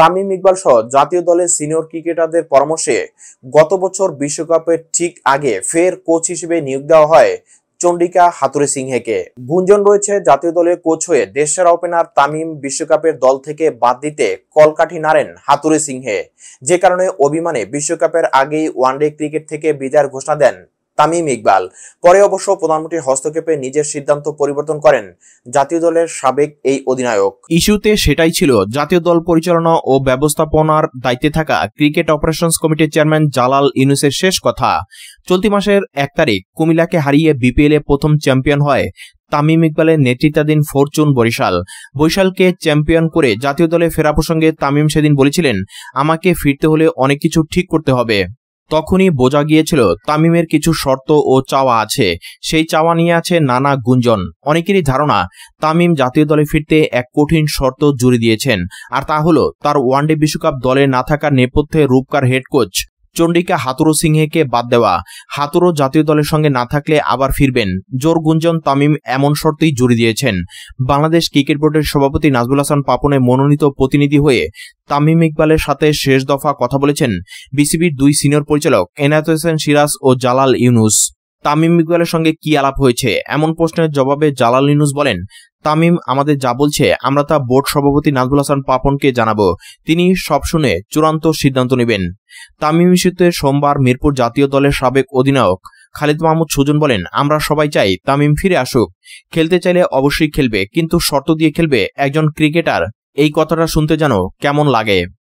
তামিম ইকবাল সহ জাতীয় দলের সিনিয়র ক্রিকেটারদের পরামর্শে গত বছর বিশ্বকাপের ঠিক আগে ফের কোচ হিসেবে নিয়োগ দেওয়া হয় চন্ডিকা হাতুরে সিংহেকে গুঞ্জন রয়েছে জাতীয় দলের কোচ হয়ে দেশের ওপেনার তামিম বিশ্বকাপের দল থেকে বাদ দিতে কলকাঠি নাড়েন হাতুরে সিংহে যে কারণে অভিমানে বিশ্বকাপের আগেই ওয়ানডে ক্রিকেট থেকে বিদায়ের ঘোষণা দেন তামিম ইকবাল পরে অবশ্য প্রধানমন্ত্রীর হস্তক্ষেপে নিজের সিদ্ধান্ত পরিবর্তন করেন জাতীয় দলের সাবেক এই অধিনায়ক ইস্যুতে সেটাই ছিল জাতীয় দল পরিচালনা ও ব্যবস্থাপনার দায়িত্বে থাকা ক্রিকেট অপারেশনস কমিটির চেয়ারম্যান জালাল ইউনুসের শেষ কথা চলতি মাসের এক তারিখ কুমিল্লাকে হারিয়ে বিপিএল এ প্রথম চ্যাম্পিয়ন হয় তামিম ইকবালের নেতৃত্বাধীন ফরচুন বরিশাল বরিশালকে চ্যাম্পিয়ন করে জাতীয় দলে ফেরা প্রসঙ্গে তামিম সেদিন বলেছিলেন আমাকে ফিরতে হলে অনেক কিছু ঠিক করতে হবে তখনই বোঝা গিয়েছিল তামিমের কিছু শর্ত ও চাওয়া আছে সেই চাওয়া নিয়ে আছে নানা গুঞ্জন অনেকেরই ধারণা তামিম জাতীয় দলে ফিরতে এক কঠিন শর্ত জুড়ে দিয়েছেন আর তা হলো তার ওয়ানডে বিশ্বকাপ দলে না থাকার নেপথ্যে রূপকার হেড কোচ চন্ডিকা হাতুরো সিংহেকে বাদ দেওয়া হাতুরো জাতীয় দলের সঙ্গে না থাকলে আবার ফিরবেন জোর গুঞ্জন তামিম এমন শর্তেই জুড়ে দিয়েছেন বাংলাদেশ ক্রিকেট বোর্ডের সভাপতি নাজবুল হাসান পাপনে মনোনীত প্রতিনিধি হয়ে তামিম ইকবালের সাথে শেষ দফা কথা বলেছেন বিসিবির দুই সিনিয়র পরিচালক এনায়ত হোসেন সিরাজ ও জালাল ইউনুস তামিম ইকবালের সঙ্গে কি আলাপ হয়েছে এমন প্রশ্নের জবাবে জালাল ইউনুস বলেন তামিম আমাদের যা বলছে আমরা তা বোর্ড সভাপতি নাজবুল হাসান পাপনকে জানাবো তিনি সব শুনে চূড়ান্ত সিদ্ধান্ত নেবেন তামিম ইস্যুতে সোমবার মিরপুর জাতীয় দলের সাবেক অধিনায়ক খালিদ মাহমুদ সুজন বলেন আমরা সবাই চাই তামিম ফিরে আসুক খেলতে চাইলে অবশ্যই খেলবে কিন্তু শর্ত দিয়ে খেলবে একজন ক্রিকেটার এই কথাটা শুনতে যেন কেমন লাগে